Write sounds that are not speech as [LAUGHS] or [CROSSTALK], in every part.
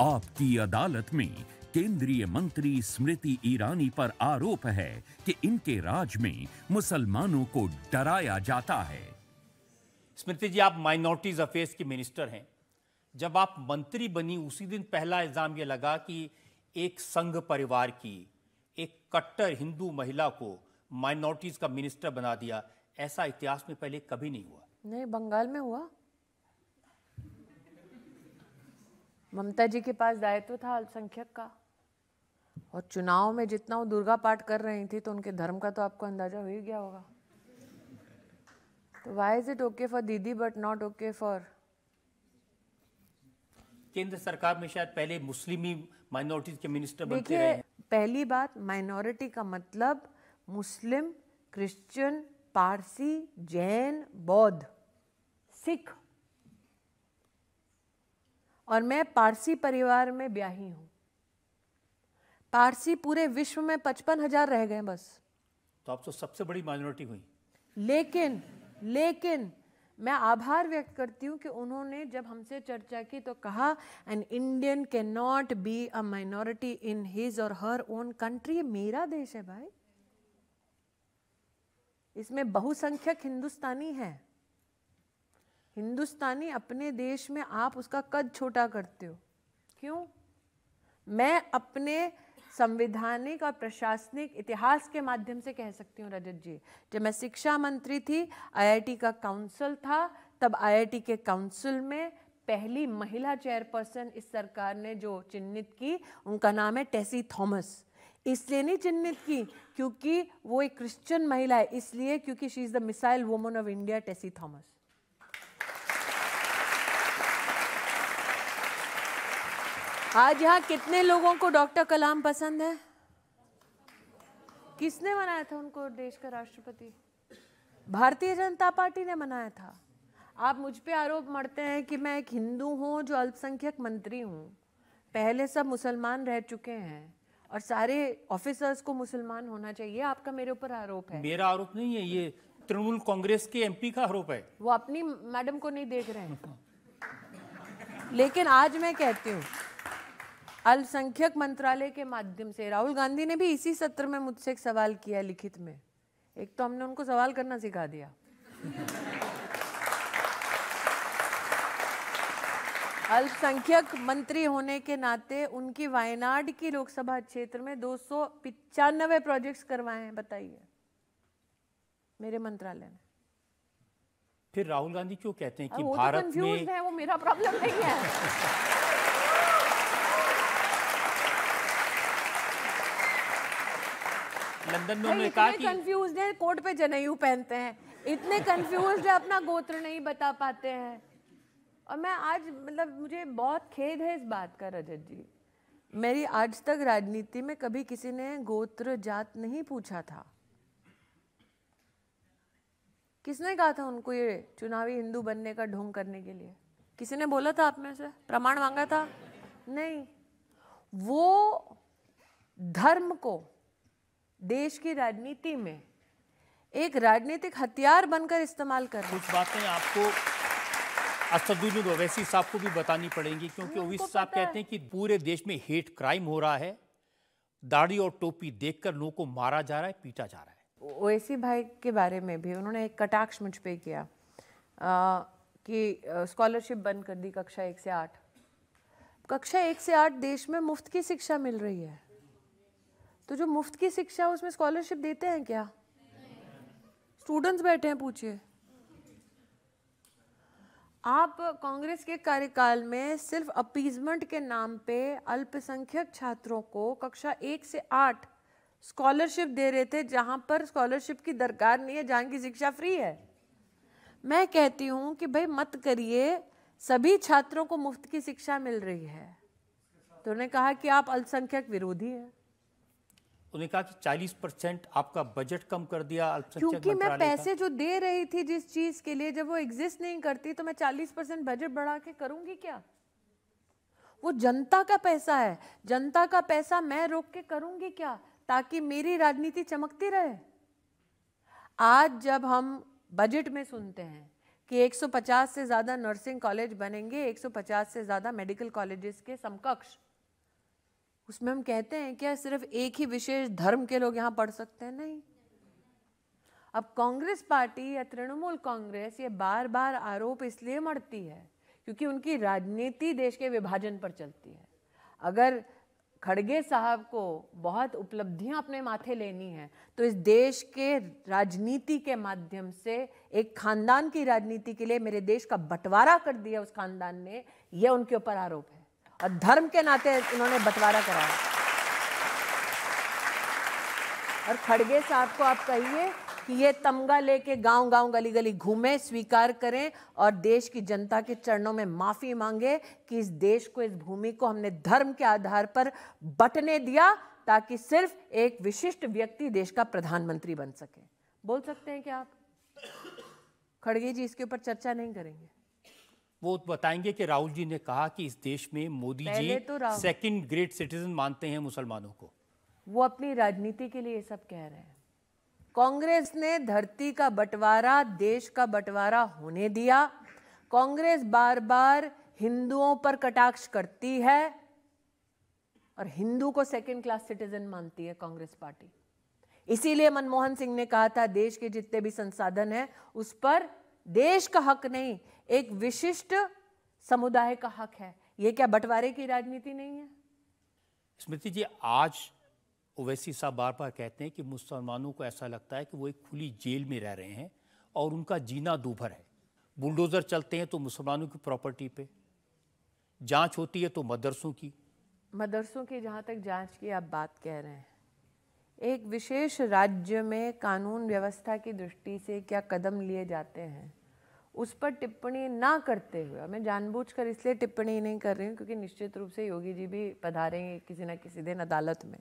आपकी अदालत में केंद्रीय मंत्री स्मृति ईरानी पर आरोप है कि इनके राज में मुसलमानों को डराया जाता है स्मृति जी आप माइनॉरिटीज अफेयर्स की मिनिस्टर हैं जब आप मंत्री बनी उसी दिन पहला इल्जाम यह लगा कि एक संघ परिवार की एक कट्टर हिंदू महिला को माइनॉरिटीज का मिनिस्टर बना दिया ऐसा इतिहास में पहले कभी नहीं हुआ नहीं बंगाल में हुआ ममता जी के पास दायित्व था अल्पसंख्यक का और चुनाव में जितना वो दुर्गा पाठ कर रही थी तो उनके धर्म का तो आपको अंदाजा हो ही गया होगा तो why is it okay for Didi but not okay for केंद्र सरकार में शायद पहले मुस्लिम माइनॉरिटीज के मिनिस्टर बनते रहे पहली बात माइनॉरिटी का मतलब मुस्लिम क्रिश्चियन पारसी जैन बौद्ध सिख और मैं पारसी परिवार में ब्याही हूँ पारसी पूरे विश्व में पचपन हजार रह गए बस तो आप तो सबसे बड़ी माइनॉरिटी हुई लेकिन लेकिन मैं आभार व्यक्त करती हूँ कि उन्होंने जब हमसे चर्चा की तो कहा an Indian can not be a minority in his or her own country मेरा देश है भाई इसमें बहुसंख्यक हिंदुस्तानी है हिंदुस्तानी अपने देश में आप उसका कद छोटा करते हो क्यों मैं अपने संविधानिक और प्रशासनिक इतिहास के माध्यम से कह सकती हूँ रजत जी जब मैं शिक्षा मंत्री थी आईआईटी का काउंसिल था तब आईआईटी के काउंसिल में पहली महिला चेयरपर्सन इस सरकार ने जो चिन्हित की उनका नाम है टेसी थॉमस इसलिए नहीं चिन्हित की क्योंकि वो एक क्रिश्चियन महिला है इसलिए क्योंकि she is the missile woman of India Tessy Thomas आज यहाँ कितने लोगों को डॉक्टर कलाम पसंद है किसने मनाया था उनको देश का राष्ट्रपति भारतीय जनता पार्टी ने मनाया था आप मुझ पे आरोप मरते हैं कि मैं एक हिंदू हूँ जो अल्पसंख्यक मंत्री हूँ पहले सब मुसलमान रह चुके हैं और सारे ऑफिसर्स को मुसलमान होना चाहिए आपका मेरे ऊपर आरोप है मेरा आरोप नहीं है ये तृणमूल कांग्रेस के एमपी का आरोप है वो अपनी मैडम को नहीं देख रहे हैं लेकिन आज मैं कहती हूँ अल्पसंख्यक मंत्रालय के माध्यम से राहुल गांधी ने भी इसी सत्र में मुझसे एक सवाल किया लिखित में एक तो हमने उनको सवाल करना सिखा दिया अल्पसंख्यक मंत्री होने के नाते उनकी वायनाड की लोकसभा क्षेत्र में दो सौ पिचानवे प्रोजेक्ट्स करवाए हैं बताइए मेरे मंत्रालय ने फिर राहुल गांधी क्यों कहते हैं कि तो भारत में वो मेरा प्रॉब्लम नहीं है [LAUGHS] लंदन में उन्होंने कहा कि कंफ्यूज है कोर्ट पे जनेयू पहनते हैं इतने कंफ्यूज है अपना गोत्र नहीं बता पाते हैं और मैं आज मतलब मुझे बहुत खेद है इस बात का रजत जी मेरी आज तक राजनीति में कभी किसी ने गोत्र जात नहीं पूछा था किसने कहा था उनको ये चुनावी हिंदू बनने का ढोंग करने के लिए किसी ने बोला था आप में से प्रमाण मांगा था नहीं वो धर्म को देश की राजनीति में एक राजनीतिक हथियार बनकर इस्तेमाल कर कुछ बातें आपको असदुद्दीन ओवैसी साहब को भी बतानी पड़ेंगी क्योंकि हाँ, ओवैसी साहब कहते हैं कि पूरे देश में हेट क्राइम हो रहा है दाढ़ी और टोपी देखकर लोगों को मारा जा रहा है पीटा जा रहा है ओवैसी भाई के बारे में भी उन्होंने एक कटाक्ष मुझ पर किया आ, कि स्कॉलरशिप बंद कर दी कक्षा एक से आठ कक्षा एक से आठ देश में मुफ्त की शिक्षा मिल रही है तो जो मुफ्त की शिक्षा उसमें स्कॉलरशिप देते हैं क्या स्टूडेंट्स बैठे हैं पूछिए आप कांग्रेस के कार्यकाल में सिर्फ अपीजमेंट के नाम पे अल्पसंख्यक छात्रों को कक्षा एक से आठ स्कॉलरशिप दे रहे थे जहाँ पर स्कॉलरशिप की दरकार नहीं है जहाँ की शिक्षा फ्री है मैं कहती हूँ कि भाई मत करिए सभी छात्रों को मुफ्त की शिक्षा मिल रही है तो उन्होंने कहा कि आप अल्पसंख्यक विरोधी हैं उन्होंने कहा कि 40 परसेंट आपका बजट कम कर दिया क्योंकि मैं पैसे जो दे रही थी जिस चीज के लिए जब वो एग्जिस्ट नहीं करती तो मैं 40 परसेंट बजट बढ़ा के करूंगी क्या वो जनता का पैसा है जनता का पैसा मैं रोक के करूंगी क्या ताकि मेरी राजनीति चमकती रहे आज जब हम बजट में सुनते हैं कि 150 से ज़्यादा नर्सिंग कॉलेज बनेंगे 150 से ज़्यादा मेडिकल कॉलेजेस के समकक्ष उसमें हम कहते हैं क्या सिर्फ एक ही विशेष धर्म के लोग यहाँ पढ़ सकते हैं नहीं अब कांग्रेस पार्टी या तृणमूल कांग्रेस ये बार बार आरोप इसलिए मरती है क्योंकि उनकी राजनीति देश के विभाजन पर चलती है अगर खड़गे साहब को बहुत उपलब्धियां अपने माथे लेनी है तो इस देश के राजनीति के माध्यम से एक खानदान की राजनीति के लिए मेरे देश का बंटवारा कर दिया उस खानदान ने यह उनके ऊपर आरोप है और धर्म के नाते इन्होंने बंटवारा कराया और खड़गे साहब को आप कहिए कि ये तमगा लेके गांव गांव गली गली घूमे स्वीकार करें और देश की जनता के चरणों में माफ़ी मांगे कि इस देश को इस भूमि को हमने धर्म के आधार पर बटने दिया ताकि सिर्फ एक विशिष्ट व्यक्ति देश का प्रधानमंत्री बन सके बोल सकते हैं क्या आप खड़गे जी इसके ऊपर चर्चा नहीं करेंगे वो बताएंगे कि राहुल जी ने कहा कि इस देश में मोदी जी तो सेकंड ग्रेट सिटीजन मानते हैं मुसलमानों को वो अपनी राजनीति के लिए ये सब कह रहे हैं कांग्रेस ने धरती का बंटवारा देश का बंटवारा होने दिया कांग्रेस बार बार हिंदुओं पर कटाक्ष करती है और हिंदू को सेकंड क्लास सिटीजन मानती है कांग्रेस पार्टी इसीलिए मनमोहन सिंह ने कहा था देश के जितने भी संसाधन है उस पर देश का हक नहीं एक विशिष्ट समुदाय का हक है ये क्या बंटवारे की राजनीति नहीं है स्मृति जी आज ओवैसी साहब बार बार कहते हैं कि मुसलमानों को ऐसा लगता है कि वो एक खुली जेल में रह रहे हैं और उनका जीना दूभर है बुलडोज़र चलते हैं तो मुसलमानों की प्रॉपर्टी पे जांच होती है तो मदरसों की मदरसों की जहाँ तक जांच की आप बात कह रहे हैं एक विशेष राज्य में कानून व्यवस्था की दृष्टि से क्या कदम लिए जाते हैं उस पर टिप्पणी ना करते हुए मैं जानबूझकर इसलिए टिप्पणी नहीं कर रही हूँ क्योंकि निश्चित रूप से योगी जी भी पधारेंगे किसी ना किसी दिन अदालत में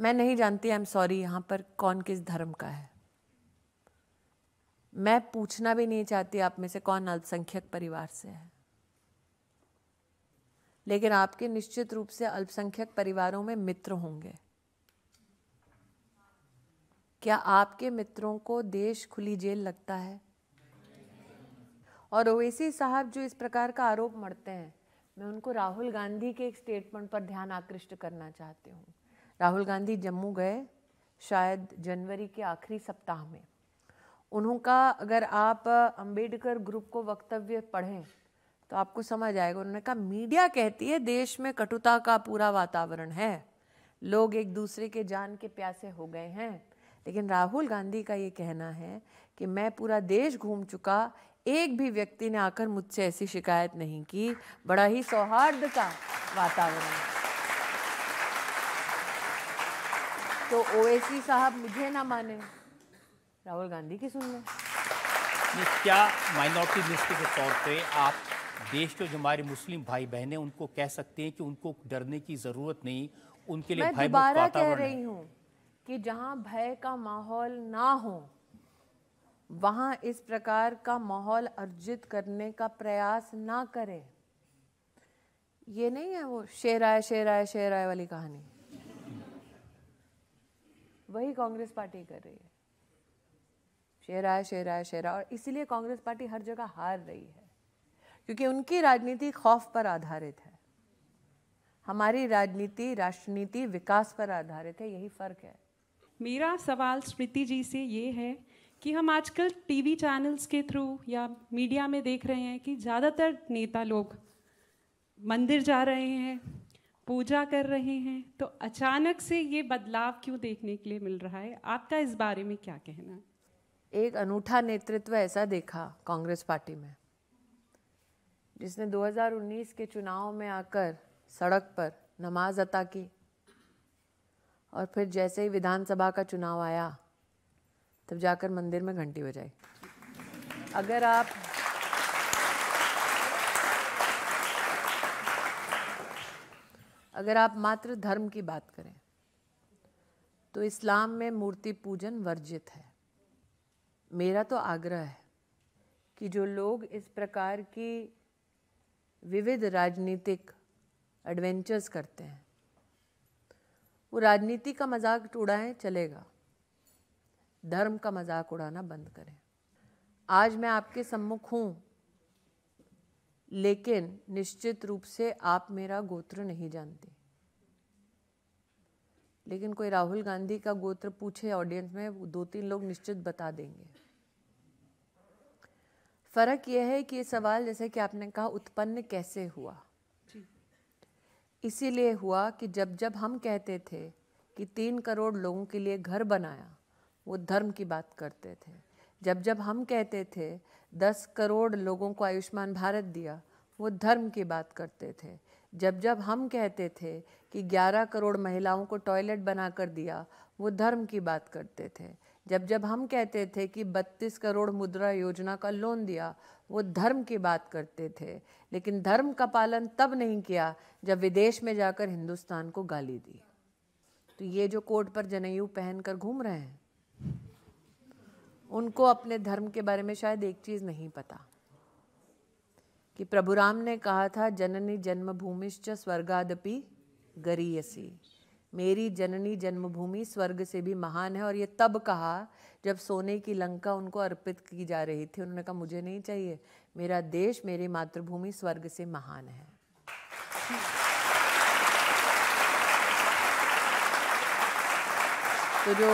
मैं नहीं जानती आई एम सॉरी यहाँ पर कौन किस धर्म का है मैं पूछना भी नहीं चाहती आप में से कौन अल्पसंख्यक परिवार से है लेकिन आपके निश्चित रूप से अल्पसंख्यक परिवारों में मित्र होंगे क्या आपके मित्रों को देश खुली जेल लगता है और ओवैसी साहब जो इस प्रकार का आरोप मरते हैं मैं उनको राहुल गांधी के एक स्टेटमेंट पर ध्यान आकृष्ट करना चाहती हूँ राहुल गांधी जम्मू गए शायद जनवरी के आखिरी सप्ताह में उनका अगर आप अंबेडकर ग्रुप को वक्तव्य पढ़ें तो आपको समझ आएगा उन्होंने कहा मीडिया कहती है देश में कटुता का पूरा वातावरण है लोग एक दूसरे के जान के प्यासे हो गए हैं लेकिन राहुल गांधी का ये कहना है कि मैं पूरा देश घूम चुका एक भी व्यक्ति ने आकर मुझसे ऐसी शिकायत नहीं की बड़ा ही सौहार्द का वातावरण तो ओएसी साहब मुझे ना माने राहुल गांधी की सुन लें क्या माइनॉरिटी लिस्ट के तौर पे आप देश के जो हमारे मुस्लिम भाई बहन है उनको कह सकते हैं कि उनको डरने की ज़रूरत नहीं उनके लिए मैं दोबारा कह रही हूँ कि जहाँ भय का माहौल ना हो वहाँ इस प्रकार का माहौल अर्जित करने का प्रयास ना करें ये नहीं है वो शेर आय शेर आय शेर आय वाली कहानी वही कांग्रेस पार्टी कर रही है शेर आय शेर आय शेर आय और इसीलिए कांग्रेस पार्टी हर जगह हार रही है क्योंकि उनकी राजनीति खौफ पर आधारित है हमारी राजनीति राष्ट्रनीति विकास पर आधारित है यही फर्क है मेरा सवाल स्मृति जी से ये है कि हम आजकल टीवी चैनल्स के थ्रू या मीडिया में देख रहे हैं कि ज़्यादातर नेता लोग मंदिर जा रहे हैं पूजा कर रहे हैं तो अचानक से ये बदलाव क्यों देखने के लिए मिल रहा है आपका इस बारे में क्या कहना है एक अनूठा नेतृत्व ऐसा देखा कांग्रेस पार्टी में जिसने 2019 के चुनाव में आकर सड़क पर नमाज अता की और फिर जैसे ही विधानसभा का चुनाव आया तब जाकर मंदिर में घंटी बजाई अगर आप अगर आप मात्र धर्म की बात करें तो इस्लाम में मूर्ति पूजन वर्जित है मेरा तो आग्रह है कि जो लोग इस प्रकार की विविध राजनीतिक एडवेंचर्स करते हैं वो राजनीति का मजाक उड़ाएं चलेगा धर्म का मजाक उड़ाना बंद करें आज मैं आपके सम्मुख हूँ लेकिन निश्चित रूप से आप मेरा गोत्र नहीं जानते लेकिन कोई राहुल गांधी का गोत्र पूछे ऑडियंस में दो तीन लोग निश्चित बता देंगे फर्क यह है कि ये सवाल जैसे कि आपने कहा उत्पन्न कैसे हुआ इसीलिए हुआ कि जब जब हम कहते थे कि तीन करोड़ लोगों के लिए घर बनाया वो धर्म की बात करते थे जब जब हम कहते थे दस करोड़ लोगों को आयुष्मान भारत दिया वो धर्म की बात करते थे जब जब हम कहते थे कि 11 करोड़ महिलाओं को टॉयलेट बना कर दिया वो धर्म की बात करते थे जब जब हम कहते थे कि 32 करोड़ मुद्रा योजना का लोन दिया वो धर्म की बात करते थे लेकिन धर्म का पालन तब नहीं किया जब विदेश में जाकर हिंदुस्तान को गाली दी तो ये जो कोट पर जनेयू पहन कर घूम रहे हैं उनको अपने धर्म के बारे में शायद एक चीज़ नहीं पता कि प्रभु राम ने कहा था जननी जन्मभूमिश्च स्वर्गादपि गरीयसी मेरी जननी जन्मभूमि स्वर्ग से भी महान है और ये तब कहा जब सोने की लंका उनको अर्पित की जा रही थी उन्होंने कहा मुझे नहीं चाहिए मेरा देश मेरी मातृभूमि स्वर्ग से महान है तो जो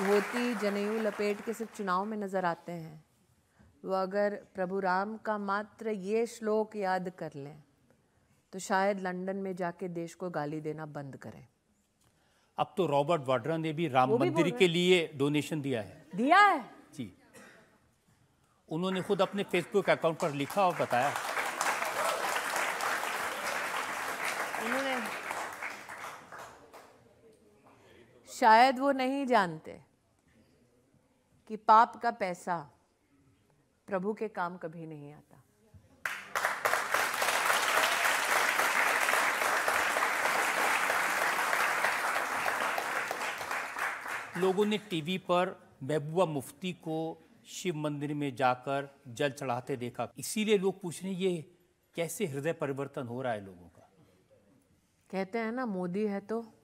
धोती जनेऊ लपेट के सिर्फ चुनाव में नज़र आते हैं वो अगर प्रभु राम का मात्र ये श्लोक याद कर लें तो शायद लंदन में जाके देश को गाली देना बंद करें अब तो रॉबर्ट वाड्रा ने भी राम मंदिर के लिए डोनेशन दिया है दिया है जी उन्होंने खुद अपने फेसबुक अकाउंट पर लिखा और बताया उन्होंने शायद वो नहीं जानते कि पाप का पैसा प्रभु के काम कभी नहीं आता लोगों ने टीवी पर महबूबा मुफ्ती को शिव मंदिर में जाकर जल चढ़ाते देखा इसीलिए लोग पूछ रहे हैं ये कैसे हृदय परिवर्तन हो रहा है लोगों का कहते हैं ना मोदी है तो